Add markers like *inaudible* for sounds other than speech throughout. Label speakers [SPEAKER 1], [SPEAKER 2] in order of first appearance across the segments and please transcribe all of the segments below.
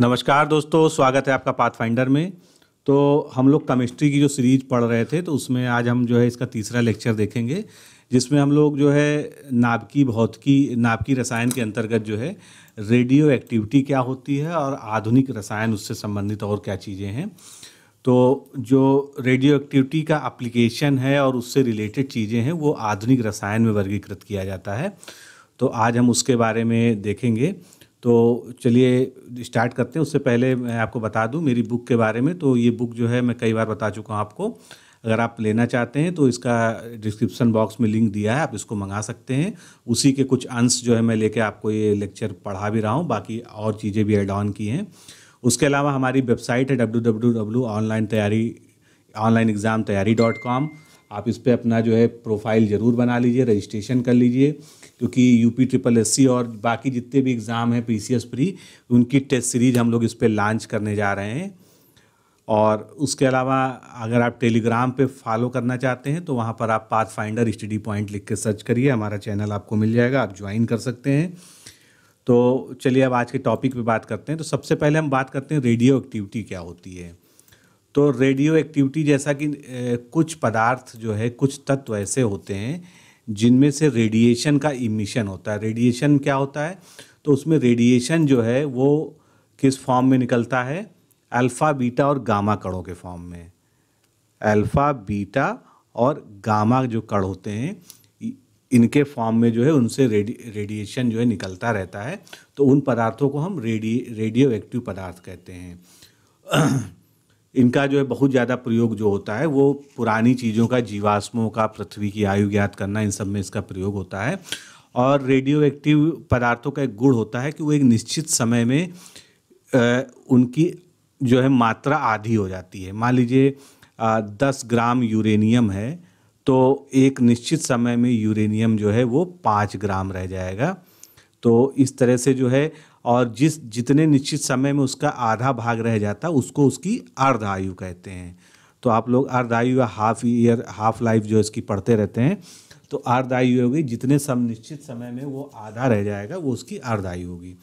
[SPEAKER 1] नमस्कार दोस्तों स्वागत है आपका पाथफाइंडर में तो हम लोग केमिस्ट्री की जो सीरीज पढ़ रहे थे तो उसमें आज हम जो है इसका तीसरा लेक्चर देखेंगे जिसमें हम लोग जो है नाभिकी भौतिकी नाभिकी रसायन के अंतर्गत जो है रेडियो एक्टिविटी क्या होती है और आधुनिक रसायन उससे संबंधित और क्या चीज़ें हैं तो जो रेडियो एक्टिविटी का अप्लीकेशन है और उससे रिलेटेड चीज़ें हैं वो आधुनिक रसायन में वर्गीकृत किया जाता है तो आज हम उसके बारे में देखेंगे तो चलिए स्टार्ट करते हैं उससे पहले मैं आपको बता दूं मेरी बुक के बारे में तो ये बुक जो है मैं कई बार बता चुका हूँ आपको अगर आप लेना चाहते हैं तो इसका डिस्क्रिप्शन बॉक्स में लिंक दिया है आप इसको मंगा सकते हैं उसी के कुछ अंश जो है मैं लेके आपको ये लेक्चर पढ़ा भी रहा हूँ बाकी और चीज़ें भी एड ऑन की हैं उसके अलावा हमारी वेबसाइट है W W W online Tyari online exam Tyari dot com आप इस पर अपना जो है प्रोफाइल ज़रूर बना लीजिए रजिस्ट्रेशन कर लीजिए क्योंकि यूपी ट्रिपल एस और बाकी जितने भी एग्ज़ाम हैं पी सी प्री उनकी टेस्ट सीरीज हम लोग इस पर लॉन्च करने जा रहे हैं और उसके अलावा अगर आप टेलीग्राम पे फॉलो करना चाहते हैं तो वहाँ पर आप पाथ फाइंडर स्टडी पॉइंट लिख के सर्च करिए हमारा चैनल आपको मिल जाएगा आप ज्वाइन कर सकते हैं तो चलिए अब आज के टॉपिक पे बात करते हैं तो सबसे पहले हम बात करते हैं रेडियो एक्टिविटी क्या होती है तो रेडियो एक्टिविटी जैसा कि कुछ पदार्थ जो है कुछ तत्व ऐसे होते हैं जिनमें से रेडिएशन का इमिशन होता है रेडिएशन क्या होता है तो उसमें रेडिएशन जो है वो किस फॉर्म में निकलता है अल्फ़ा बीटा और गामा कणों के फॉर्म में अल्फ़ा बीटा और गामा जो कण होते हैं इनके फॉर्म में जो है उनसे रेडि रेडिएशन जो है निकलता रहता है तो उन पदार्थों को हम रेडिए रेडियो एक्टिव पदार्थ कहते हैं इनका जो है बहुत ज़्यादा प्रयोग जो होता है वो पुरानी चीज़ों का जीवाश्मों का पृथ्वी की आयु ज्ञात करना इन सब में इसका प्रयोग होता है और रेडियो एक्टिव पदार्थों का एक गुण होता है कि वो एक निश्चित समय में आ, उनकी जो है मात्रा आधी हो जाती है मान लीजिए दस ग्राम यूरेनियम है तो एक निश्चित समय में यूरेनियम जो है वो पाँच ग्राम रह जाएगा तो इस तरह से जो है और जिस जितने निश्चित समय में उसका आधा भाग रह जाता है उसको उसकी अर्ध आयु कहते हैं तो आप लोग अर्ध आयु या हाफ ईयर हाफ लाइफ जो इसकी पढ़ते रहते हैं तो अर्ध आयु होगी जितने सम निश्चित समय में वो आधा रह जाएगा वो उसकी अर्ध आयु होगी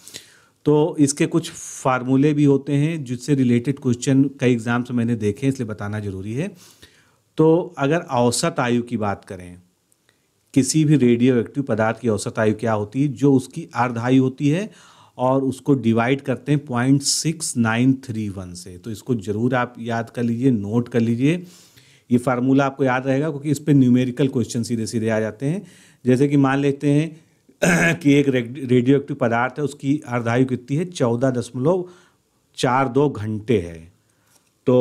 [SPEAKER 1] तो इसके कुछ फार्मूले भी होते हैं जिससे रिलेटेड क्वेश्चन कई एग्ज़ाम्स मैंने देखे इसलिए बताना ज़रूरी है तो अगर औसत आयु की बात करें किसी भी रेडियो एक्टिव पदार्थ की औसत आयु क्या होती है जो उसकी अर्ध आयु होती है और उसको डिवाइड करते हैं point six nine three one से तो इसको ज़रूर आप याद कर लीजिए नोट कर लीजिए ये फार्मूला आपको याद रहेगा क्योंकि इस पर न्यूमेरिकल क्वेश्चन सीधे सीधे आ जाते हैं जैसे कि मान लेते हैं *clears throat* कि एक रेडियो एक्टिव पदार्थ है उसकी अर्धायु कितनी है चौदह दशमलव चार दो घंटे है तो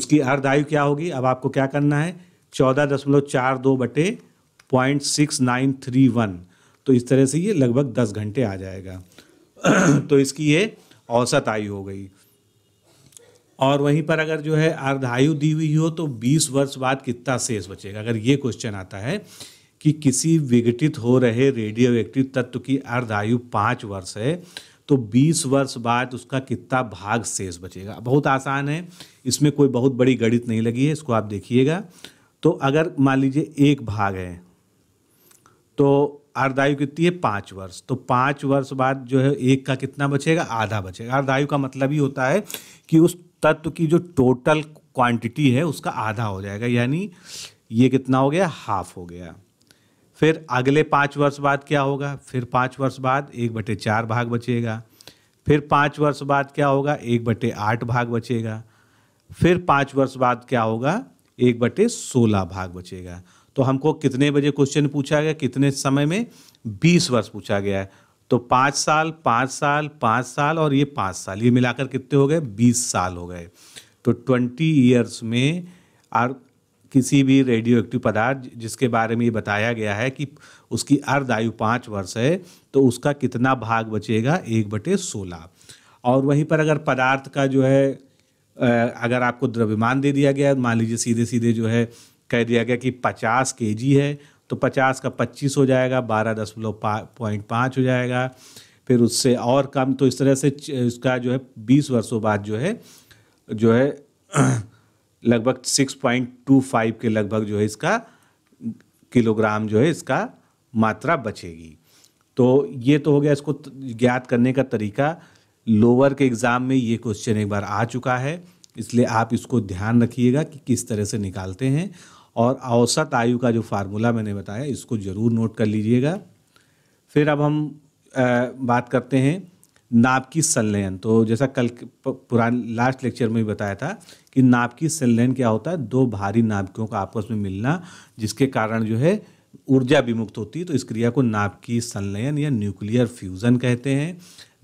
[SPEAKER 1] उसकी अर्धायु क्या होगी अब आपको क्या करना है चौदह दशमलव चार दो बटे point six nine three one तो इस तरह से ये लगभग दस घंटे आ जाएगा तो इसकी ये औसत आयु हो गई और वहीं पर अगर जो है अर्धायु दी हुई हो तो 20 वर्ष बाद कितना शेष बचेगा अगर ये क्वेश्चन आता है कि किसी विघटित हो रहे रेडियो एक्टिव तत्व की अर्धायु पाँच वर्ष है तो 20 वर्ष बाद उसका कितना भाग शेष बचेगा बहुत आसान है इसमें कोई बहुत बड़ी गणित नहीं लगी है इसको आप देखिएगा तो अगर मान लीजिए एक भाग है तो अर्धायु कितनी है पाँच वर्ष तो पाँच वर्ष बाद जो है एक का कितना बचेगा आधा बचेगा अर्धायु का मतलब ये होता है कि उस तत्व की जो टोटल क्वांटिटी है उसका आधा हो जाएगा यानी ये कितना हो गया हाफ हो गया फिर अगले पाँच वर्ष बाद क्या होगा फिर पाँच वर्ष बाद एक बटे चार भाग बचेगा फिर पाँच वर्ष बाद क्या होगा एक बटे आठ भाग बचेगा फिर पाँच वर्ष बाद क्या होगा एक बटे सोलह भाग बचेगा तो हमको कितने बजे क्वेश्चन पूछा गया कितने समय में बीस वर्ष पूछा गया है तो पाँच साल पाँच साल पाँच साल और ये पाँच साल ये मिलाकर कितने हो गए बीस साल हो गए तो ट्वेंटी ईयर्स में और किसी भी रेडियो एक्टिव पदार्थ जिसके बारे में ये बताया गया है कि उसकी अर्ध आयु पाँच वर्ष है तो उसका कितना भाग बचेगा एक बटे सोलह और वहीं पर अगर पदार्थ का जो है अगर आपको द्रव्यमान दे दिया गया मान लीजिए सीधे सीधे जो है कह दिया गया कि पचास के है तो पचास का पच्चीस हो जाएगा बारह दशमलव पॉइंट पाँच हो जाएगा फिर उससे और कम तो इस तरह से इसका जो है बीस वर्षों बाद जो है जो है *clears throat* लगभग सिक्स पॉइंट टू फाइव के लगभग जो है इसका किलोग्राम जो है इसका मात्रा बचेगी तो ये तो हो गया इसको ज्ञात करने का तरीका लोअर के एग्ज़ाम में ये क्वेश्चन एक बार आ चुका है इसलिए आप इसको ध्यान रखिएगा कि किस तरह से निकालते हैं और औसत आयु का जो फार्मूला मैंने बताया इसको ज़रूर नोट कर लीजिएगा फिर अब हम बात करते हैं नाप की संलयन तो जैसा कल पुरान लास्ट लेक्चर में भी बताया था कि नाप की संलयन क्या होता है दो भारी नाभिकों का आपस में मिलना जिसके कारण जो है ऊर्जा विमुक्त होती है तो इस क्रिया को नाभ की संलयन या न्यूक्लियर फ्यूज़न कहते हैं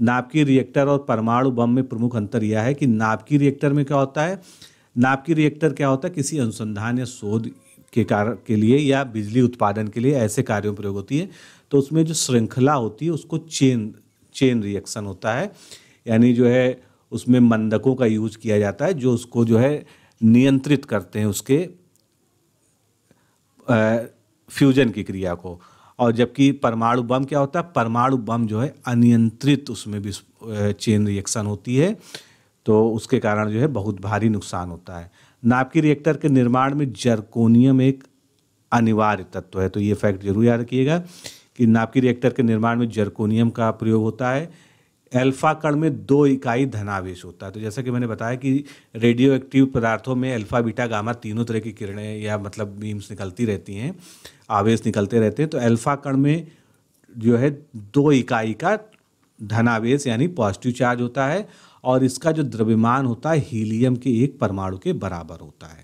[SPEAKER 1] नाप की रिएक्टर और परमाणु बम में प्रमुख अंतर यह है कि नाभ की रिएक्टर में क्या होता है नापकी रिएक्टर क्या होता है किसी अनुसंधान या शोध के कार के लिए या बिजली उत्पादन के लिए ऐसे कार्यों में प्रयोग होती है तो उसमें जो श्रृंखला होती है उसको चेन चेन रिएक्शन होता है यानी जो है उसमें मंदकों का यूज किया जाता है जो उसको जो है नियंत्रित करते हैं उसके फ्यूजन की क्रिया को और जबकि परमाणु बम क्या होता है परमाणु बम जो है अनियंत्रित उसमें भी चेन रिएक्शन होती है तो उसके कारण जो है बहुत भारी नुकसान होता है नाभिकीय रिएक्टर के निर्माण में जर्कोनियम एक अनिवार्य तत्व है तो ये फैक्ट जरूर याद रखिएगा कि नाभिकीय रिएक्टर के निर्माण में जर्कोनियम का प्रयोग होता है अल्फा कण में दो इकाई धनावेश होता है तो जैसा कि मैंने बताया कि रेडियो एक्टिव पदार्थों में अल्फा बीटा गामा तीनों तरह की किरणें या मतलब बीम्स निकलती रहती हैं आवेश निकलते रहते हैं तो अल्फा कण में जो है दो इकाई का धनावेश यानी पॉजिटिव चार्ज होता है और इसका जो द्रव्यमान होता है हीलियम के एक परमाणु के बराबर होता है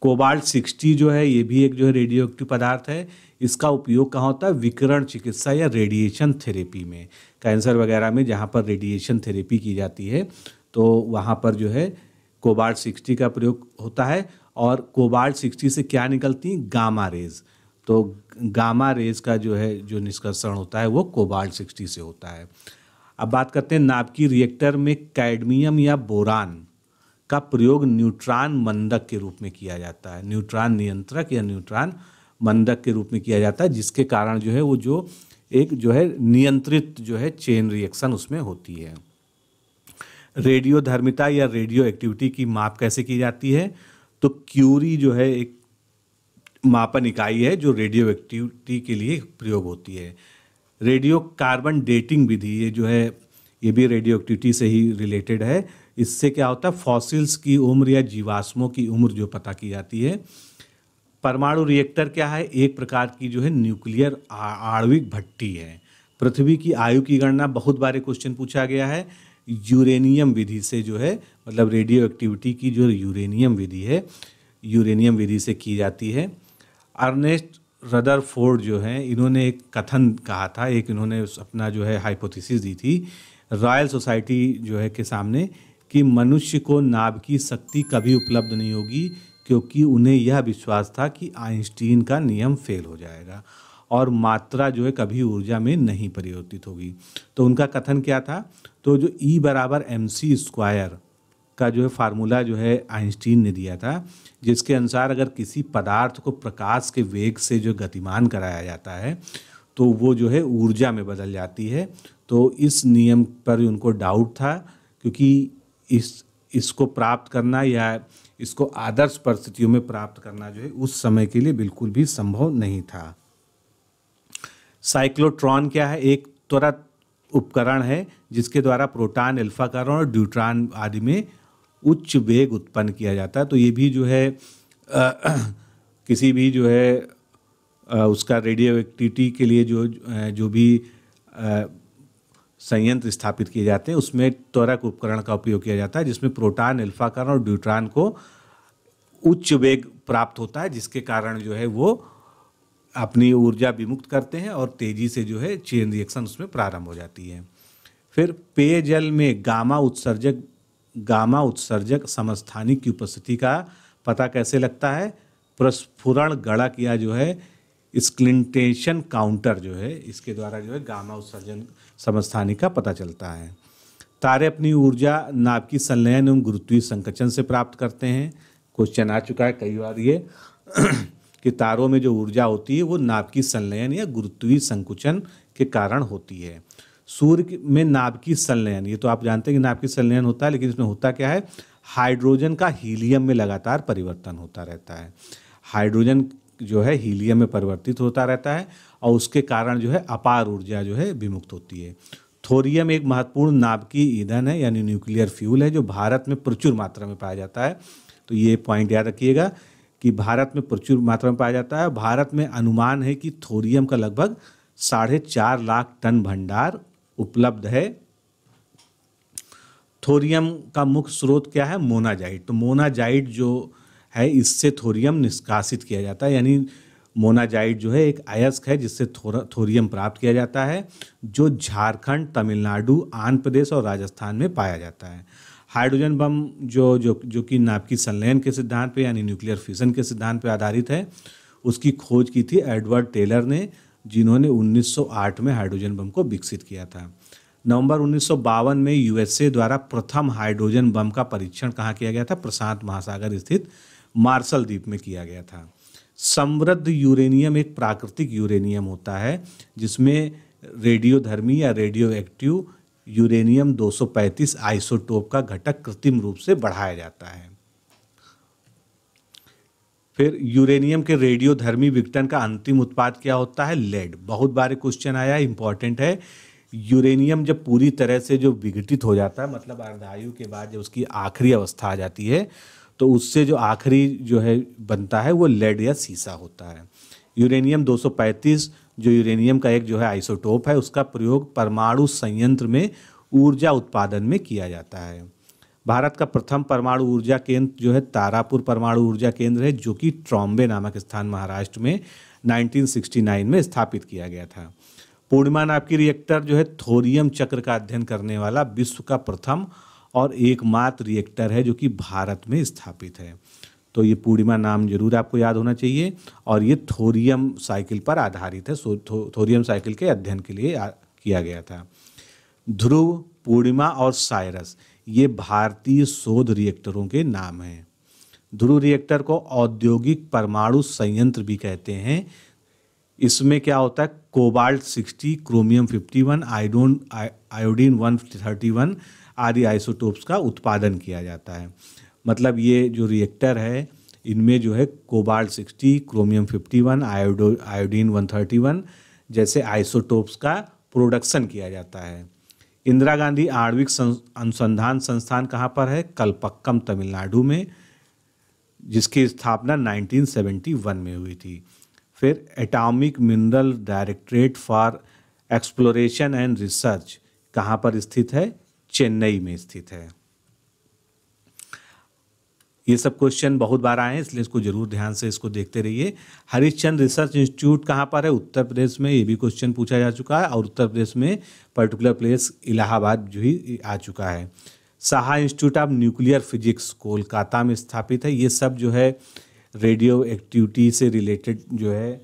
[SPEAKER 1] कोबाल्ट सिक्सटी जो है ये भी एक जो है रेडियो एक्टिव पदार्थ है इसका उपयोग कहाँ होता है विकिरण चिकित्सा या रेडिएशन थेरेपी में कैंसर वगैरह में जहाँ पर रेडिएशन थेरेपी की जाती है तो वहाँ पर जो है कोबाल्ट सिक्सटी का प्रयोग होता है और कोबाल्ट सिक्सटी से क्या निकलती हैं गामा रेज तो गामा रेज का जो है जो निष्कर्षण होता है वो कोबाल्ट सिक्सटी से होता है अब बात करते हैं नाभिकीय रिएक्टर में कैडमियम या बोरान का प्रयोग न्यूट्रॉन मंदक के रूप में किया जाता है न्यूट्रॉन नियंत्रक या न्यूट्रॉन मंदक के रूप में किया जाता है जिसके कारण जो है वो जो एक जो है नियंत्रित जो है चेन रिएक्शन उसमें होती है रेडियो धर्मिता या रेडियो एक्टिविटी की माप कैसे की जाती है तो क्यूरी जो है एक मापन इकाई है जो रेडियो एक्टिविटी के लिए प्रयोग होती है रेडियो कार्बन डेटिंग विधि ये जो है ये भी रेडियो एक्टिविटी से ही रिलेटेड है इससे क्या होता है फॉसिल्स की उम्र या जीवाश्मों की उम्र जो पता की जाती है परमाणु रिएक्टर क्या है एक प्रकार की जो है न्यूक्लियर आणविक भट्टी है पृथ्वी की आयु की गणना बहुत बारे क्वेश्चन पूछा गया है यूरेनियम विधि से जो है मतलब रेडियो एक्टिविटी की जो यूरेनियम विधि है यूरेनियम विधि से की जाती है अर्नेस्ट रदर फोर्ड जो हैं इन्होंने एक कथन कहा था एक इन्होंने अपना जो है हाइपोथेसिस दी थी रॉयल सोसाइटी जो है के सामने कि मनुष्य को नाभ की शक्ति कभी उपलब्ध नहीं होगी क्योंकि उन्हें यह विश्वास था कि आइंस्टीन का नियम फेल हो जाएगा और मात्रा जो है कभी ऊर्जा में नहीं परिवर्तित होगी तो उनका कथन क्या था तो जो ई e बराबर एम सी स्क्वायर का जो है फार्मूला जो है आइंस्टीन ने दिया था जिसके अनुसार अगर किसी पदार्थ को प्रकाश के वेग से जो गतिमान कराया जाता है तो वो जो है ऊर्जा में बदल जाती है तो इस नियम पर उनको डाउट था क्योंकि इस इसको प्राप्त करना या इसको आदर्श परिस्थितियों में प्राप्त करना जो है उस समय के लिए बिल्कुल भी संभव नहीं था साइक्लोट्रॉन क्या है एक त्वरत उपकरण है जिसके द्वारा प्रोटॉन अल्फा और ड्यूट्रॉन आदि में उच्च वेग उत्पन्न किया जाता है तो ये भी जो है आ, *clears throat* किसी भी जो है आ, उसका रेडियो एक्टिविटी के लिए जो जो भी संयंत्र स्थापित किए जाते हैं उसमें त्वरक उपकरण का उपयोग किया जाता है जिसमें प्रोटॉन अल्फा और ड्यूट्रॉन को उच्च वेग प्राप्त होता है जिसके कारण जो है वो अपनी ऊर्जा विमुक्त करते हैं और तेजी से जो है चेन रिएक्शन उसमें प्रारंभ हो जाती है फिर पेयजल में गामा उत्सर्जक गामा उत्सर्जक समस्थानिक की उपस्थिति का पता कैसे लगता है प्रस्फुरण गड़ा किया जो है स्क्लिंटेशन काउंटर जो है इसके द्वारा जो है गामा उत्सर्जन समस्थानिक का पता चलता है तारे अपनी ऊर्जा नाभिकीय संलयन एवं गुरुत्वीय संकचन से प्राप्त करते हैं क्वेश्चन आ चुका है कई बार ये *clears throat* कि तारों में जो ऊर्जा होती है वो नाभिकीय संलयन या गुरुत्वीय संकुचन के कारण होती है सूर्य में नाभ की संलयन ये तो आप जानते हैं कि नाभ की संलयन होता है लेकिन इसमें होता क्या है हाइड्रोजन का हीलियम में लगातार परिवर्तन होता रहता है हाइड्रोजन जो है हीलियम में परिवर्तित होता रहता है और उसके कारण जो है अपार ऊर्जा जो है विमुक्त होती है थोरियम एक महत्वपूर्ण नाभिकीय ईंधन है यानी न्यूक्लियर फ्यूल है जो भारत में प्रचुर मात्रा में पाया जाता है तो ये पॉइंट याद रखिएगा कि भारत में प्रचुर मात्रा में पाया जाता है भारत में अनुमान है कि थोरियम का लगभग साढ़े चार लाख टन भंडार उपलब्ध है थोरियम का मुख्य स्रोत क्या है मोनाजाइट तो मोनाजाइट जो है इससे थोरियम निष्कासित किया जाता है यानी मोनाजाइट जो है एक अयस्क है जिससे थोरा थोरियम प्राप्त किया जाता है जो झारखंड तमिलनाडु आंध्र प्रदेश और राजस्थान में पाया जाता है हाइड्रोजन बम जो जो जो कि नाभिकीय संलयन के सिद्धांत पर यानी न्यूक्लियर फिशन के सिद्धांत पर आधारित है उसकी खोज की थी एडवर्ड टेलर ने जिन्होंने 1908 में हाइड्रोजन बम को विकसित किया था नवंबर उन्नीस में यूएसए द्वारा प्रथम हाइड्रोजन बम का परीक्षण कहाँ किया गया था प्रशांत महासागर स्थित मार्शल द्वीप में किया गया था समृद्ध यूरेनियम एक प्राकृतिक यूरेनियम होता है जिसमें रेडियोधर्मी या रेडियो एक्टिव यूरेनियम 235 आइसोटोप का घटक कृत्रिम रूप से बढ़ाया जाता है फिर यूरेनियम के रेडियोधर्मी विघटन का अंतिम उत्पाद क्या होता है लेड बहुत बार क्वेश्चन आया इंपॉर्टेंट है यूरेनियम जब पूरी तरह से जो विघटित हो जाता है मतलब अर्धायु के बाद जब उसकी आखिरी अवस्था आ जाती है तो उससे जो आखिरी जो है बनता है वो लेड या सीसा होता है यूरेनियम 235 जो यूरेनियम का एक जो है आइसोटोप है उसका प्रयोग परमाणु संयंत्र में ऊर्जा उत्पादन में किया जाता है भारत का प्रथम परमाणु ऊर्जा केंद्र जो है तारापुर परमाणु ऊर्जा केंद्र है जो कि ट्रॉम्बे नामक स्थान महाराष्ट्र में 1969 में स्थापित किया गया था पूर्णिमा की रिएक्टर जो है थोरियम चक्र का अध्ययन करने वाला विश्व का प्रथम और एकमात्र रिएक्टर है जो कि भारत में स्थापित है तो ये पूर्णिमा नाम जरूर आपको याद होना चाहिए और ये थोरियम साइकिल पर आधारित है थोरियम साइकिल के अध्ययन के लिए किया गया था ध्रुव पूर्णिमा और साइरस ये भारतीय शोध रिएक्टरों के नाम हैं ध्रुव रिएक्टर को औद्योगिक परमाणु संयंत्र भी कहते हैं इसमें क्या होता है cobalt sixty chromium fifty one आयोडोन आयोडीन वन वन आदि आइसोटोप्स का उत्पादन किया जाता है मतलब ये जो रिएक्टर है इनमें जो है cobalt sixty chromium fifty one आयोडो आयोडीन वन थर्टी वन जैसे आइसोटोप्स का प्रोडक्शन किया जाता है इंदिरा गांधी आणविक अनुसंधान संस्थान कहाँ पर है कलपक्कम तमिलनाडु में जिसकी स्थापना 1971 में हुई थी फिर atomic mineral directorate for exploration and research कहाँ पर स्थित है चेन्नई में स्थित है ये सब क्वेश्चन बहुत बार आए हैं इसलिए इसको जरूर ध्यान से इसको देखते रहिए हरिश्चंद रिसर्च इंस्टीट्यूट कहाँ पर है उत्तर प्रदेश में ये भी क्वेश्चन पूछा जा चुका है और उत्तर प्रदेश में पर्टिकुलर प्लेस इलाहाबाद जो ही आ चुका है Saha institute of nuclear physics Kolkata में स्थापित है ये सब जो है रेडियो एक्टिविटी से रिलेटेड जो है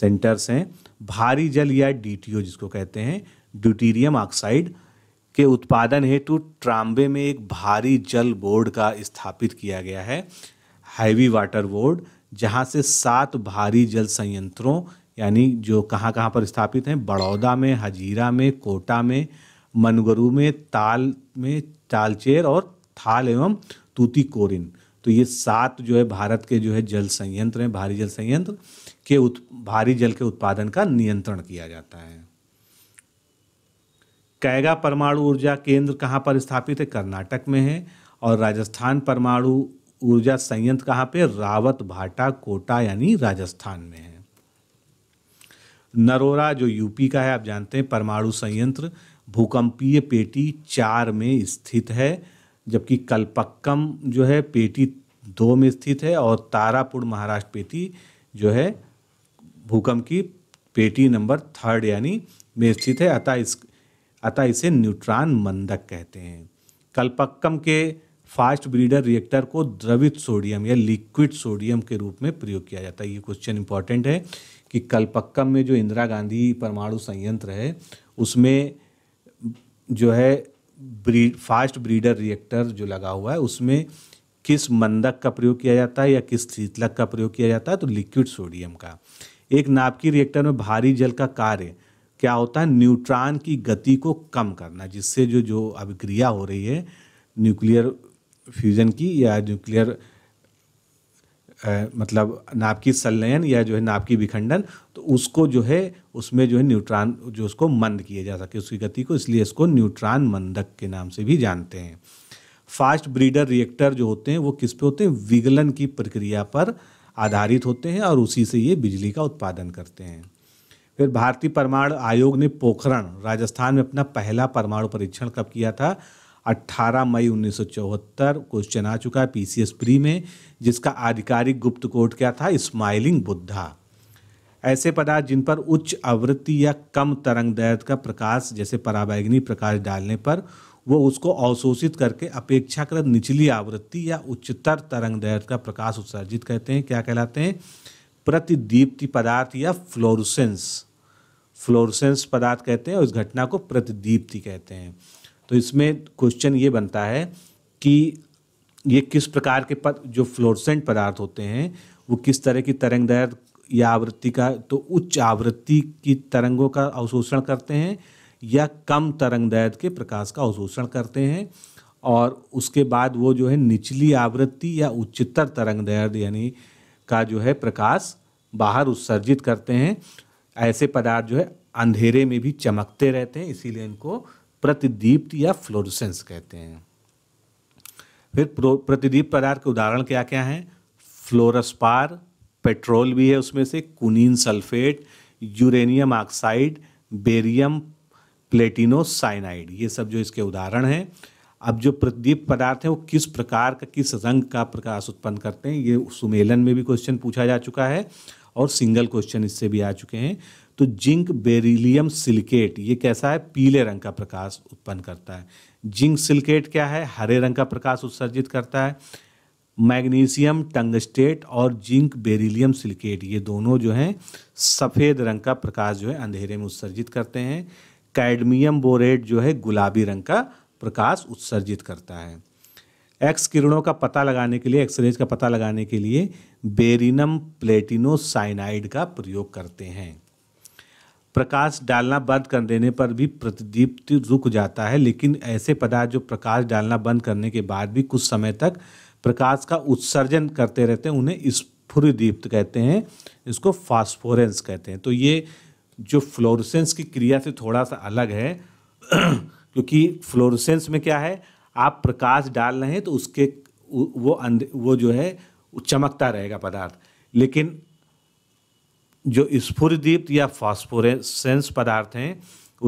[SPEAKER 1] सेंटर्स हैं भारी जल या डी जिसको कहते हैं ड्यूटीरियम ऑक्साइड के उत्पादन हेतु ट्राम्बे में एक भारी जल बोर्ड का स्थापित किया गया है हैवी वाटर बोर्ड जहां से सात भारी जल संयंत्रों यानी जो कहां कहां पर स्थापित हैं बड़ौदा में हजीरा में कोटा में मनगुरु में ताल में तालचेर और थाल एवं तूतीकोरिन तो ये सात जो है भारत के जो है जल संयंत्र हैं भारी जल संयंत्र के उत भारी जल के उत्पादन का नियंत्रण किया जाता है कैगा परमाणु ऊर्जा केंद्र कहाँ पर स्थापित है कर्नाटक में है और राजस्थान परमाणु ऊर्जा संयंत्र कहाँ पे रावत भाटा कोटा यानी राजस्थान में है नरोरा जो यूपी का है आप जानते हैं परमाणु संयंत्र भूकंपीय पेटी चार में स्थित है जबकि कलपक्कम जो है पेटी दो में स्थित है और तारापुर महाराष्ट्र पेटी जो है भूकंप की पेटी नंबर थर्ड यानी में स्थित है अतः इस अतः इसे न्यूट्रॉन मंदक कहते हैं कल्पक्कम के फास्ट ब्रीडर रिएक्टर को द्रवित सोडियम या लिक्विड सोडियम के रूप में प्रयोग किया जाता है ये क्वेश्चन इंपॉर्टेंट है कि कल्पक्कम में जो इंदिरा गांधी परमाणु संयंत्र है उसमें जो है ब्रीड फास्ट ब्रीडर रिएक्टर जो लगा हुआ है उसमें किस मंदक का प्रयोग किया जाता है या किस शीतलक का प्रयोग किया जाता है तो लिक्विड सोडियम का एक नाभिकीय रिएक्टर में भारी जल का कार्य क्या होता है न्यूट्रॉन की गति को कम करना जिससे जो जो अभिक्रिया हो रही है न्यूक्लियर फ्यूजन की या न्यूक्लियर मतलब नाभिकीय संलयन या जो है नाभिकीय विखंडन तो उसको जो है उसमें जो है न्यूट्रॉन जो उसको मंद किया जा सके उसकी गति को इसलिए इसको न्यूट्रॉन मंदक के नाम से भी जानते हैं फास्ट ब्रीडर रिएक्टर जो होते हैं वो किस पे होते हैं विगलन की प्रक्रिया पर आधारित होते हैं और उसी से ये बिजली का उत्पादन करते हैं फिर भारतीय परमाणु आयोग ने पोखरण राजस्थान में अपना पहला परमाणु परीक्षण कब किया था 18 मई 1974 क्वेश्चन आ चुका है पीसीएस प्री में जिसका आधिकारिक गुप्त कोड क्या था स्माइलिंग बुद्धा ऐसे पदार्थ जिन पर उच्च आवृत्ति या कम तरंग दर्द का प्रकाश जैसे पराबैग्नी प्रकाश डालने पर वो उसको अवशोषित करके अपेक्षाकृत निचली आवृत्ति या उच्चतर तरंग दर्द का प्रकाश उत्सर्जित करते हैं क्या कहलाते हैं प्रतिदीप्ति पदार्थ या फ्लोरोसेंस फ्लोरोसेंस पदार्थ कहते हैं और इस घटना को प्रतिदीप्ति कहते हैं तो इसमें क्वेश्चन ये बनता है कि ये किस प्रकार के पद जो फ्लोरसेंट पदार्थ होते हैं वो किस तरह की तरंग दर या आवृत्ति का तो उच्च आवृत्ति की तरंगों का अवशोषण करते हैं या कम तरंग दैर्घ्य के प्रकाश का अवशोषण करते हैं और उसके बाद वो जो है निचली आवृत्ति या उच्चतर तरंग दैर्घ्य यानी का जो है प्रकाश बाहर उत्सर्जित करते हैं ऐसे पदार्थ जो है अंधेरे में भी चमकते रहते हैं इसीलिए इनको प्रतिदीप्त या फ्लोरोसेंस कहते हैं फिर प्रतिदीप पदार्थ के उदाहरण क्या क्या हैं फ्लोरसपार पेट्रोल भी है उसमें से quinine sulphate uranium oxide barium platinocyanide ये सब जो इसके उदाहरण हैं अब जो प्रदीप पदार्थ है वो किस प्रकार का किस रंग का प्रकाश उत्पन्न करते हैं ये सुमेलन में भी क्वेश्चन पूछा जा चुका है और सिंगल क्वेश्चन इससे भी आ चुके हैं तो जिंक बेरिलियम सिलिकेट ये कैसा है पीले रंग का प्रकाश उत्पन्न करता है जिंक सिलिकेट क्या है हरे रंग का प्रकाश उत्सर्जित करता है मैग्नीशियम टंगस्टेट और जिंक बेरिलियम सिलिकेट ये दोनों जो हैं सफ़ेद रंग का प्रकाश जो है अंधेरे में उत्सर्जित करते हैं कैडमियम बोरेट जो है गुलाबी रंग का प्रकाश उत्सर्जित करता है एक्स किरणों का पता लगाने के लिए एक्सरेज का पता लगाने के लिए बेरिनम प्लेटिनोसाइनाइड का प्रयोग करते हैं प्रकाश डालना बंद कर देने पर भी प्रतिदीप्त रुक जाता है लेकिन ऐसे पदार्थ जो प्रकाश डालना बंद करने के बाद भी कुछ समय तक प्रकाश का उत्सर्जन करते रहते हैं उन्हें स्फुरदीप्त कहते हैं इसको फास्फोरेंस कहते हैं तो ये जो फ्लोरसेंस की क्रिया से थोड़ा सा अलग है क्योंकि फ्लोरोसेंस में क्या है आप प्रकाश डाल रहे हैं तो उसके वो अंध वो जो है चमकता रहेगा पदार्थ लेकिन जो स्फुरदीप्त या फॉस्फोरेसेंस पदार्थ हैं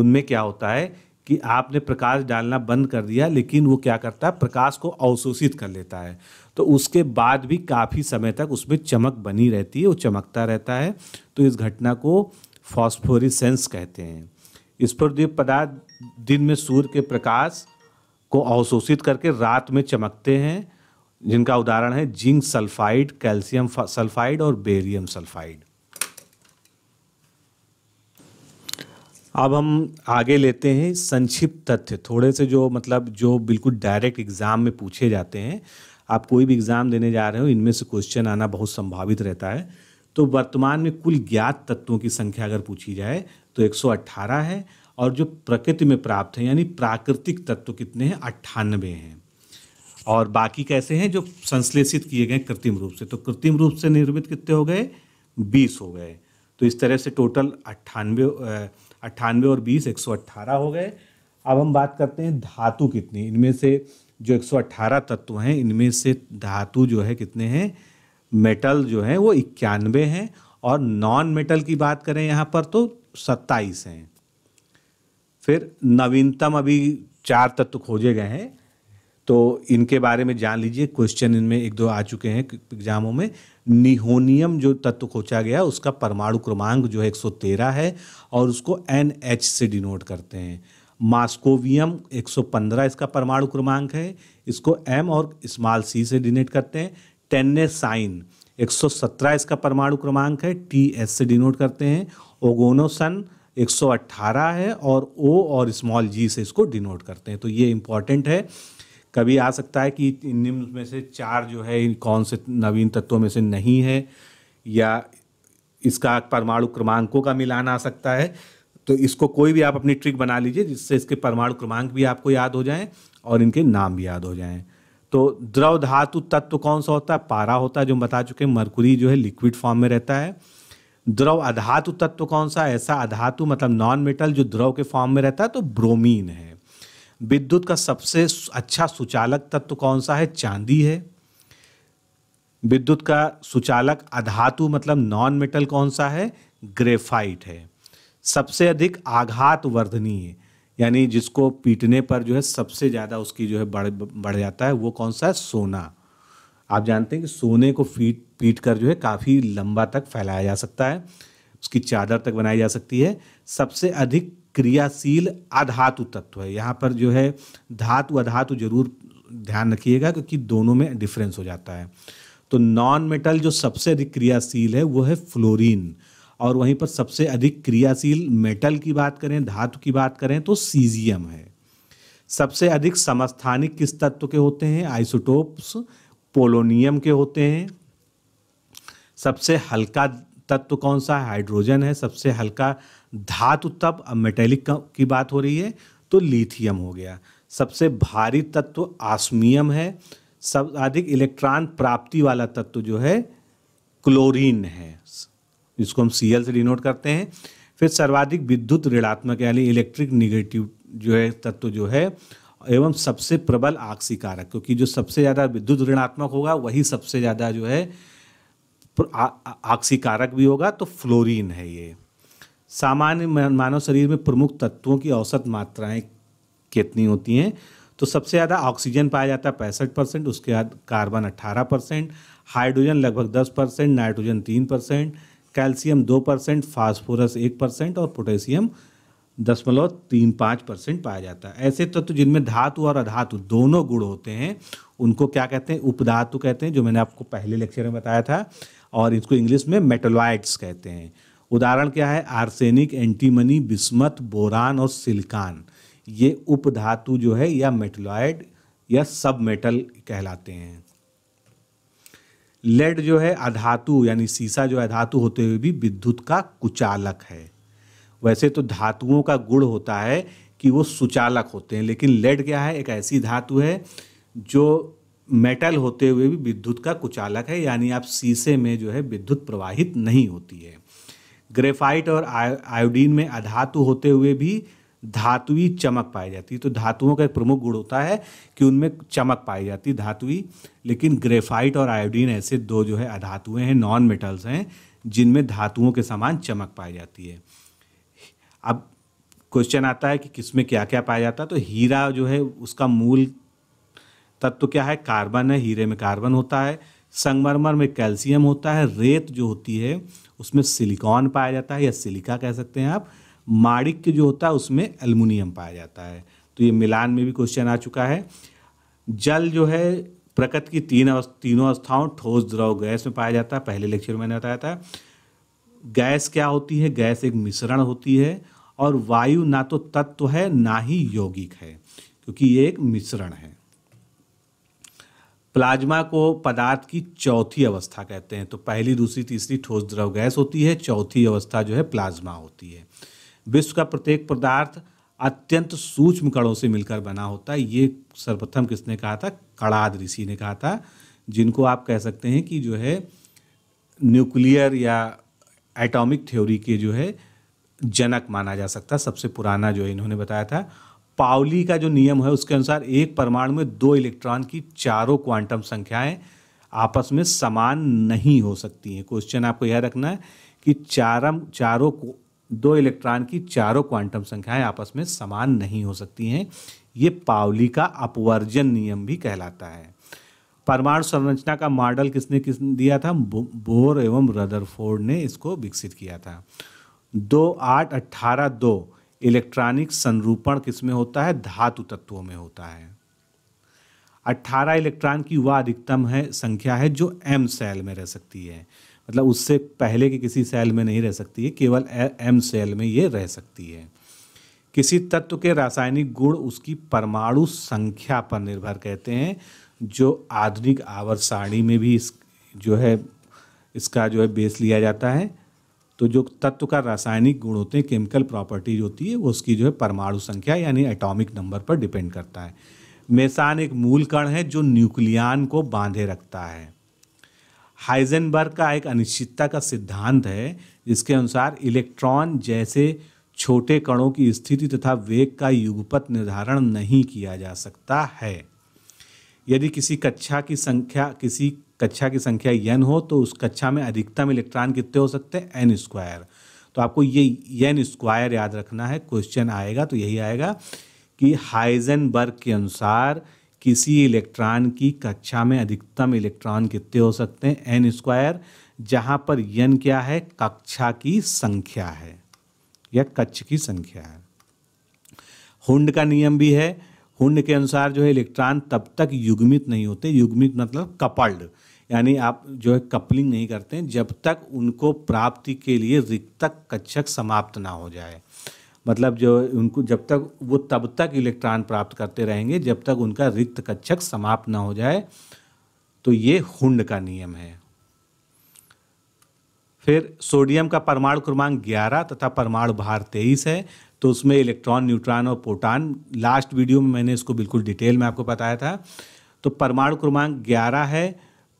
[SPEAKER 1] उनमें क्या होता है कि आपने प्रकाश डालना बंद कर दिया लेकिन वो क्या करता है प्रकाश को अवशोषित कर लेता है तो उसके बाद भी काफ़ी समय तक उसमें चमक बनी रहती है वो चमकता रहता है तो इस घटना को फॉस्फोरिसेंस कहते हैं स्फुरदीप पदार्थ दिन में सूर्य के प्रकाश को अवशोषित करके रात में चमकते हैं जिनका उदाहरण है जिंक सल्फाइड कैल्शियम सल्फाइड और बेरियम सल्फाइड अब हम आगे लेते हैं संक्षिप्त तथ्य थोड़े से जो मतलब जो बिल्कुल डायरेक्ट एग्ज़ाम में पूछे जाते हैं आप कोई भी एग्ज़ाम देने जा रहे हो इनमें से क्वेश्चन आना बहुत संभावित रहता है तो वर्तमान में कुल ज्ञात तत्वों की संख्या अगर पूछी जाए तो 118 है और जो प्रकृति में प्राप्त हैं यानी प्राकृतिक तत्व कितने हैं अट्ठानबे हैं और बाकी कैसे हैं जो संश्लेषित किए गए कृत्रिम रूप से तो कृत्रिम रूप से निर्मित कितने हो गए बीस हो गए तो इस तरह से टोटल अट्ठानवे अट्ठानवे और बीस एक सौ अट्ठारह हो गए अब हम बात करते हैं धातु कितनी इनमें से जो एक सौ अट्ठारह तत्व हैं इनमें से धातु जो है कितने हैं मेटल जो है वो इक्यानवे हैं और नॉन मेटल की बात करें यहाँ पर तो सत्ताईस हैं फिर नवीनतम अभी चार तत्व खोजे गए हैं तो इनके बारे में जान लीजिए क्वेश्चन इनमें एक दो आ चुके हैं एग्जामों में निहोनियम जो तत्व खोजा गया उसका परमाणु क्रमांक जो है 113 है और उसको एन एच से डिनोट करते हैं मास्कोवियम 115 इसका परमाणु क्रमांक है इसको एम और स्मॉल सी से डिनोट करते हैं टेन्नेसाइन 117 इसका परमाणु क्रमांक है टी एस से डिनोट करते हैं ओगोनोसन 118 है और ओ और स्मॉल जी से इसको डिनोट करते हैं तो ये इम्पॉर्टेंट है कभी आ सकता है कि निम्न में से चार जो है कौन से नवीन तत्वों में से नहीं है या इसका परमाणु क्रमांकों का मिलान आ सकता है तो इसको कोई भी आप अपनी ट्रिक बना लीजिए जिससे इसके परमाणु क्रमांक भी आपको याद हो जाएं और इनके नाम भी याद हो जाएं तो द्रव धातु तत्व कौन सा होता है पारा होता है जो हम बता चुके हैं मरकुरी जो है लिक्विड फॉर्म में रहता है द्रव अधातु तत्व कौन सा ऐसा अधातु मतलब नॉन मेटल जो द्रव के फॉर्म में रहता है तो ब्रोमीन है विद्युत का सबसे अच्छा सुचालक तत्व कौन सा है चांदी है विद्युत का सुचालक अधातु मतलब नॉन मेटल कौन सा है ग्रेफाइट है सबसे अधिक आघात वर्धनीय यानी जिसको पीटने पर जो है सबसे ज़्यादा उसकी जो है बढ़ बढ़ जाता है वो कौन सा है सोना आप जानते हैं कि सोने को फीट पीट कर जो है काफ़ी लंबा तक फैलाया जा सकता है उसकी चादर तक बनाई जा सकती है सबसे अधिक क्रियाशील अधातु तत्व है यहाँ पर जो है धातु अधातु जरूर ध्यान रखिएगा क्योंकि दोनों में डिफरेंस हो जाता है तो नॉन मेटल जो सबसे अधिक क्रियाशील है वो है फ्लोरीन और वहीं पर सबसे अधिक क्रियाशील मेटल की बात करें धातु की बात करें तो सीजियम है सबसे अधिक समस्थानिक किस तत्व के होते हैं आइसोटोप्स पोलोनियम के होते हैं सबसे हल्का तत्व कौन सा है हाइड्रोजन है सबसे हल्का धातु तत्व अब मेटेलिक की बात हो रही है तो लिथियम हो गया सबसे भारी तत्व आसमियम है सब अधिक इलेक्ट्रॉन प्राप्ति वाला तत्व जो है क्लोरीन है इसको हम सी से डिनोट करते हैं फिर सर्वाधिक विद्युत ऋणात्मक यानी इलेक्ट्रिक निगेटिव जो है तत्व जो है एवं सबसे प्रबल आक्सी कारक क्योंकि जो सबसे ज़्यादा विद्युत ऋणात्मक होगा वही सबसे ज़्यादा जो है आक्सी कारक भी होगा तो फ्लोरीन है ये सामान्य मानव शरीर में प्रमुख तत्वों की औसत मात्राएं कितनी होती हैं तो सबसे ज़्यादा ऑक्सीजन पाया जाता है पैंसठ परसेंट उसके बाद कार्बन अट्ठारह परसेंट हाइड्रोजन लगभग दस परसेंट नाइट्रोजन तीन परसेंट कैल्शियम दो परसेंट फॉस्फोरस एक परसेंट और पोटेशियम दशमलव तीन पाँच परसेंट पाया जाता है ऐसे तत्व तो जिनमें धातु और अधातु दोनों गुण होते हैं उनको क्या कहते हैं उपधातु कहते हैं जो मैंने आपको पहले लेक्चर में बताया था और इसको इंग्लिश में मेटोलॉइड्स कहते हैं उदाहरण क्या है आर्सेनिक एंटीमनी बिस्मत बोरान और सिलिकान ये उपधातु जो है या मेटलॉइड या सब मेटल कहलाते हैं लेड जो है अधातु यानी सीसा जो है अधातु होते हुए भी विद्युत का कुचालक है वैसे तो धातुओं का गुण होता है कि वो सुचालक होते हैं लेकिन लेड क्या है एक ऐसी धातु है जो मेटल होते हुए भी विद्युत का कुचालक है यानी आप शीशे में जो है विद्युत प्रवाहित नहीं होती है ग्रेफाइट और आयोडीन में अधातु होते हुए भी धातुई चमक पाई जाती है तो धातुओं का एक प्रमुख गुण होता है कि उनमें चमक पाई जाती है धातुई लेकिन ग्रेफाइट और आयोडीन ऐसे दो जो है अधातुएँ हैं नॉन मेटल्स हैं जिनमें धातुओं के समान चमक पाई जाती है अब क्वेश्चन आता है कि किसमें क्या क्या पाया जाता है तो हीरा जो है उसका मूल तत्व तो क्या है कार्बन है हीरे में कार्बन होता है संगमरमर में कैल्शियम होता है रेत जो होती है उसमें सिलिकॉन पाया जाता है या सिलिका कह सकते हैं आप माणिक्य जो होता है उसमें एलमिनियम पाया जाता है तो ये मिलान में भी क्वेश्चन आ चुका है जल जो है प्रकृति की तीन अवस्थ तीनों अवस्थाओं ठोस द्रव गैस में पाया जाता है पहले लेक्चर में मैंने बताया था गैस क्या होती है गैस एक मिश्रण होती है और वायु ना तो तत्व है ना ही यौगिक है क्योंकि ये एक मिश्रण है प्लाज्मा को पदार्थ की चौथी अवस्था कहते हैं तो पहली दूसरी तीसरी ठोस द्रव गैस होती है चौथी अवस्था जो है प्लाज्मा होती है विश्व का प्रत्येक पदार्थ अत्यंत सूक्ष्म कणों से मिलकर बना होता है ये सर्वप्रथम किसने कहा था कड़ाद ऋषि ने कहा था जिनको आप कह सकते हैं कि जो है न्यूक्लियर या एटॉमिक थ्योरी के जो है जनक माना जा सकता सबसे पुराना जो इन्होंने बताया था पावली का जो नियम है उसके अनुसार एक परमाणु में दो इलेक्ट्रॉन की चारों क्वांटम संख्याएं आपस में समान नहीं हो सकती हैं क्वेश्चन आपको यह रखना है कि चारम चारों दो इलेक्ट्रॉन की चारों क्वांटम संख्याएं आपस में समान नहीं हो सकती हैं ये पावली का अपवर्जन नियम भी कहलाता है परमाणु संरचना का मॉडल किसने किस दिया था बोर एवं रदरफोर्ड ने इसको विकसित किया था दो आठ अट्ठारह दो इलेक्ट्रॉनिक संरूपण किसमें होता है धातु तत्वों में होता है अट्ठारह इलेक्ट्रॉन की वह अधिकतम है संख्या है जो एम सेल में रह सकती है मतलब उससे पहले के किसी सेल में नहीं रह सकती है केवल एम सेल में ये रह सकती है किसी तत्व के रासायनिक गुण उसकी परमाणु संख्या पर निर्भर कहते हैं जो आधुनिक आवर्त सारणी में भी इस जो है इसका जो है बेस लिया जाता है तो जो तत्व का रासायनिक गुण होते हैं केमिकल प्रॉपर्टीज होती है वो उसकी जो है परमाणु संख्या यानी एटॉमिक नंबर पर डिपेंड करता है मेसान एक मूल कण है जो न्यूक्लियान को बांधे रखता है हाइजेनबर्ग का एक अनिश्चितता का सिद्धांत है जिसके अनुसार इलेक्ट्रॉन जैसे छोटे कणों की स्थिति तथा वेग का युगपत निर्धारण नहीं किया जा सकता है यदि किसी कक्षा की संख्या किसी कक्षा की संख्या यन हो तो उस कक्षा में अधिकतम इलेक्ट्रॉन कितने हो सकते हैं एन स्क्वायर तो आपको ये यन स्क्वायर याद रखना है क्वेश्चन आएगा तो यही आएगा कि हाइजन के अनुसार किसी इलेक्ट्रॉन की कक्षा में अधिकतम इलेक्ट्रॉन कितने हो सकते हैं एन स्क्वायर जहाँ पर यन क्या है कक्षा की संख्या है या कक्ष की संख्या है हुंड का नियम भी है हुंड के अनुसार जो है इलेक्ट्रॉन तब तक युग्मित नहीं होते युग्मित मतलब कपल्ड यानी आप जो है कपलिंग नहीं करते हैं जब तक उनको प्राप्ति के लिए रिक्तक कक्षक समाप्त ना हो जाए मतलब जो उनको जब तक वो तब तक इलेक्ट्रॉन प्राप्त करते रहेंगे जब तक उनका रिक्त कक्षक समाप्त ना हो जाए तो ये हुंड का नियम है फिर सोडियम का परमाणु क्रमांक 11 तथा परमाणु भार 23 है तो उसमें इलेक्ट्रॉन न्यूट्रॉन और प्रोटॉन लास्ट वीडियो में मैंने इसको बिल्कुल डिटेल में आपको बताया था तो परमाणु क्रमांक ग्यारह है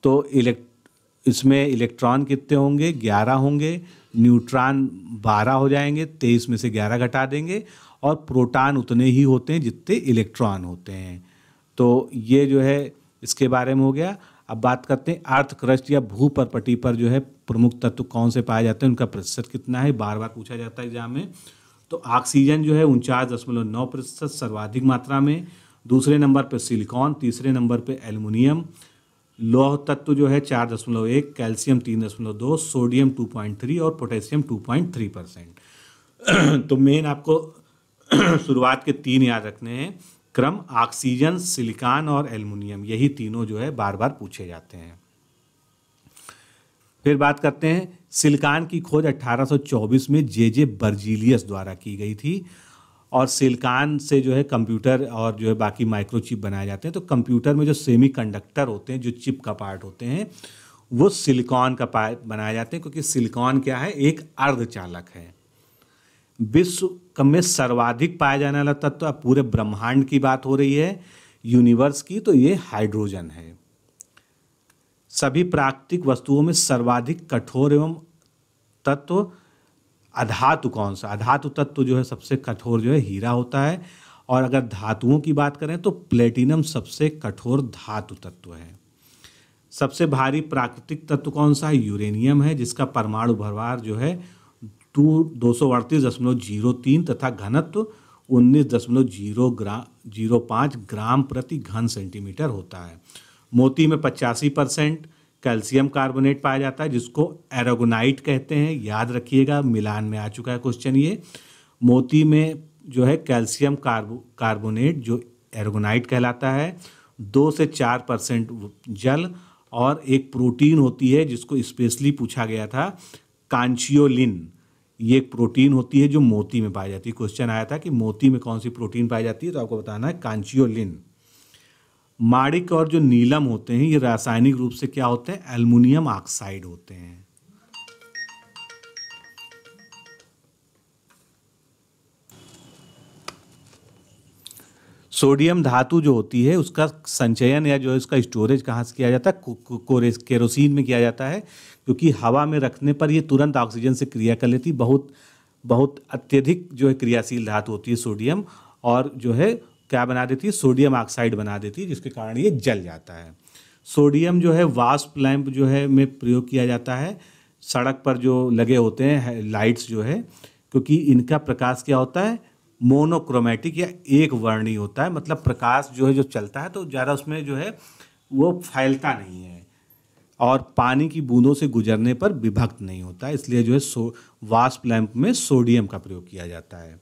[SPEAKER 1] तो इलेक्ट इसमें इलेक्ट्रॉन कितने होंगे ग्यारह होंगे न्यूट्रॉन बारह हो जाएंगे तेईस में से ग्यारह घटा देंगे और प्रोटॉन उतने ही होते हैं जितने इलेक्ट्रॉन होते हैं तो ये जो है इसके बारे में हो गया अब बात करते हैं अर्थ क्रस्ट या भू परपटी पर जो है प्रमुख तत्व कौन से पाए जाते हैं उनका प्रतिशत कितना है बार बार पूछा जाता है एग्जाम में तो ऑक्सीजन जो है उनचास दशमलव नौ प्रतिशत सर्वाधिक मात्रा में दूसरे नंबर पर सिलिकॉन तीसरे नंबर पर एल्युमिनियम लौह तत्व जो है चार दशमलव एक कैल्शियम तीन दशमलव दो सोडियम टू पॉइंट थ्री और potassium two point three percent तो मेन आपको *clears throat* शुरुआत के तीन याद रखने हैं क्रम ऑक्सीजन सिलिकॉन और एल्युमिनियम यही तीनों जो है बार बार पूछे जाते हैं फिर बात करते हैं सिलिकॉन की खोज 1824 में जे जे बर्जीलियस द्वारा की गई थी और सिलिकॉन से जो है कंप्यूटर और जो है बाकी माइक्रोचिप बनाए जाते हैं तो कंप्यूटर में जो सेमी कंडक्टर होते हैं जो चिप का पार्ट होते हैं वो सिलिकॉन का पार्ट बनाए जाते हैं क्योंकि सिलिकॉन क्या है एक अर्धचालक है विश्व में सर्वाधिक पाया जाने वाला तत्व तो पूरे ब्रह्मांड की बात हो रही है यूनिवर्स की तो ये हाइड्रोजन है सभी प्राकृतिक वस्तुओं में सर्वाधिक कठोर एवं तत्व अधातु कौन सा अधातु तत्व जो है सबसे कठोर जो है हीरा होता है और अगर धातुओं की बात करें तो प्लेटिनम सबसे कठोर धातु तत्व है सबसे भारी प्राकृतिक तत्व कौन सा है यूरेनियम है जिसका परमाणु भरवार जो है टू दो सौ अड़तीस दशमलव जीरो तीन तथा घनत्व उन्नीस दशमलव जीरो ग्राम जीरो पाँच ग्राम प्रति घन सेंटीमीटर होता है मोती में पचासी परसेंट कैल्शियम कार्बोनेट पाया जाता है जिसको एरोगोनाइट कहते हैं याद रखिएगा मिलान में आ चुका है क्वेश्चन ये मोती में जो है कैल्शियम कार्बो कार्बोनेट जो एरोगोनाइट कहलाता है दो से चार परसेंट जल और एक प्रोटीन होती है जिसको स्पेशली पूछा गया था कांचियोलिन ये एक प्रोटीन होती है जो मोती में पाई जाती है क्वेश्चन आया था कि मोती में कौन सी प्रोटीन पाई जाती है तो आपको बताना है कांचियोलिन माड़िक और जो नीलम होते हैं ये रासायनिक रूप से क्या होते हैं एल्मोनियम ऑक्साइड होते हैं सोडियम धातु जो होती है उसका संचयन या जो है उसका स्टोरेज कहाँ से किया जाता है केरोसिन में किया जाता है क्योंकि हवा में रखने पर ये तुरंत ऑक्सीजन से क्रिया कर लेती बहुत बहुत अत्यधिक जो है क्रियाशील धातु होती है सोडियम और जो है क्या बना देती है सोडियम ऑक्साइड बना देती है जिसके कारण ये जल जाता है सोडियम जो है वास्प लैंप जो है में प्रयोग किया जाता है सड़क पर जो लगे होते हैं लाइट्स जो है क्योंकि इनका प्रकाश क्या होता है मोनोक्रोमेटिक या एक वर्णी होता है मतलब प्रकाश जो है जो चलता है तो ज़्यादा उसमें जो है वो फैलता नहीं है और पानी की बूंदों से गुजरने पर विभक्त नहीं होता इसलिए जो है सो वास्प लैंप में सोडियम का प्रयोग किया जाता है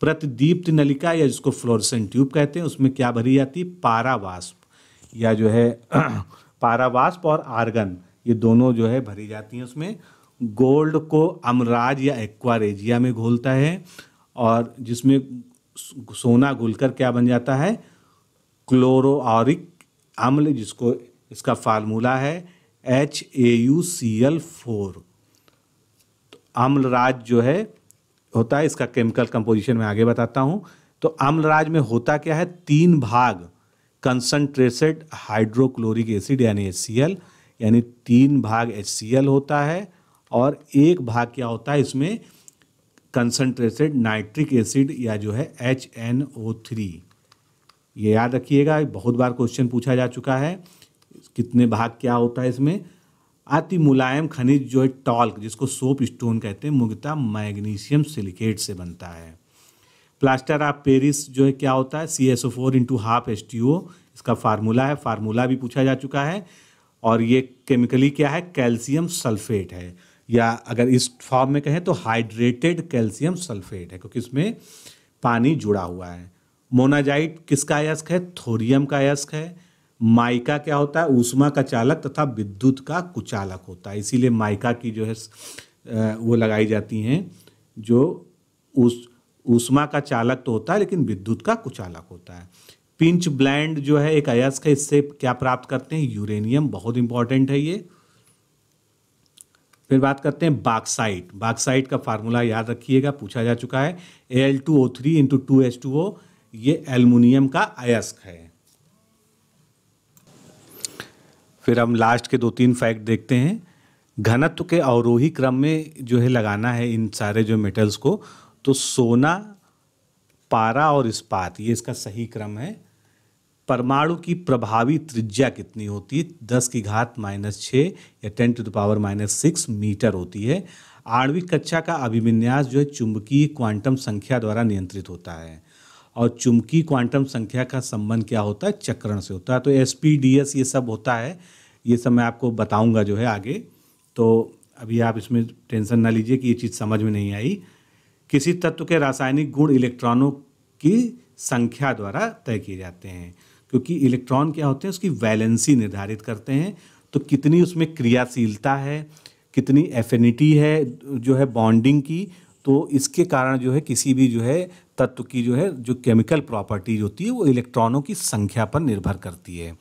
[SPEAKER 1] प्रतिदीप्त नलिका या जिसको फ्लोरसेंट ट्यूब कहते हैं उसमें क्या भरी जाती है पारावास्प या जो है *clears throat* पारावास्प और आर्गन ये दोनों जो है भरी जाती हैं उसमें गोल्ड को अमराज या एक्वारेजिया में घोलता है और जिसमें सोना घुलकर क्या बन जाता है क्लोरोरिक अम्ल जिसको इसका फार्मूला है H A U C L four तो अम्लराज जो है होता है इसका केमिकल कंपोजिशन मैं आगे बताता हूँ तो अम्लराज में होता क्या है तीन भाग कंसनट्रेटेड हाइड्रोक्लोरिक एसिड यानी एच यानी तीन भाग एच होता है और एक भाग क्या होता है इसमें कंसनट्रेटेड नाइट्रिक एसिड या जो है एच एन ओ थ्री ये याद रखिएगा बहुत बार क्वेश्चन पूछा जा चुका है कितने भाग क्या होता है इसमें अति मुलायम खनिज जो है टॉल्क जिसको सोप स्टोन कहते हैं मुख्यतः मैग्नीशियम सिलिकेट से बनता है प्लास्टर ऑफ पेरिस जो है क्या होता है C S O four into half S T O इसका फार्मूला है फार्मूला भी पूछा जा चुका है और ये केमिकली क्या है कैल्शियम सल्फेट है या अगर इस फॉर्म में कहें तो हाइड्रेटेड कैल्शियम सल्फेट है क्योंकि इसमें पानी जुड़ा हुआ है मोनाजाइट किसका अयस्क है थोरियम का अयस्क है माइका क्या होता है ऊष्मा का चालक तथा विद्युत का कुचालक होता है इसीलिए माइका की जो है वो लगाई जाती हैं जो उस ऊष्मा का चालक तो होता है लेकिन विद्युत का कुचालक होता है पिंच ब्लैंड जो है एक अयस्क है इससे क्या प्राप्त करते हैं यूरेनियम बहुत इंपॉर्टेंट है ये फिर बात करते हैं बाक्साइट बाक्साइट का फार्मूला याद रखिएगा पूछा जा चुका है L two O three into two H two O ये एल्यूमिनियम का अयस्क है फिर हम लास्ट के दो तीन फैक्ट देखते हैं घनत्व के अवरोही क्रम में जो है लगाना है इन सारे जो मेटल्स को तो सोना पारा और इस्पात ये इसका सही क्रम है परमाणु की प्रभावी त्रिज्या कितनी होती है दस की घात माइनस छः या ten to the power minus six metre होती है आणविक कक्षा का अभिविन्यास जो है चुंबकीय क्वांटम संख्या द्वारा नियंत्रित होता है और चुंबकीय क्वांटम संख्या का संबंध क्या होता है चक्रण से होता है तो एस पी डी एस ये सब होता है ये सब मैं आपको बताऊँगा जो है आगे तो अभी आप इसमें टेंशन ना लीजिए कि ये चीज़ समझ में नहीं आई किसी तत्व के रासायनिक गुण इलेक्ट्रॉनों की संख्या द्वारा तय किए जाते हैं क्योंकि इलेक्ट्रॉन क्या होते हैं उसकी वैलेंसी निर्धारित करते हैं तो कितनी उसमें क्रियाशीलता है कितनी एफिनिटी है जो है बॉन्डिंग की तो इसके कारण जो है किसी भी जो है तत्व की जो है जो केमिकल प्रॉपर्टीज होती है वो इलेक्ट्रॉनों की संख्या पर निर्भर करती है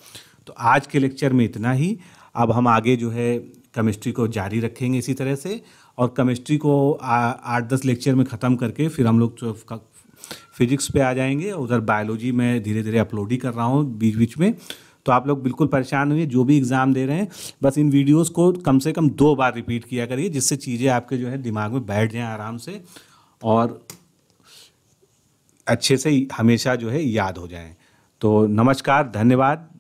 [SPEAKER 1] तो आज के लेक्चर में इतना ही अब हम आगे जो है केमिस्ट्री को जारी रखेंगे इसी तरह से और केमिस्ट्री को आठ दस लेक्चर में ख़त्म करके फिर हम लोग फिजिक्स पे आ जाएंगे उधर बायोलॉजी में धीरे धीरे अपलोड ही कर रहा हूँ बीच बीच में तो आप लोग बिल्कुल परेशान हुए जो भी एग्ज़ाम दे रहे हैं बस इन वीडियोस को कम से कम दो बार रिपीट किया करिए जिससे चीज़ें आपके जो है दिमाग में बैठ जाएं आराम से और अच्छे से हमेशा जो है याद हो जाएं तो नमस्कार धन्यवाद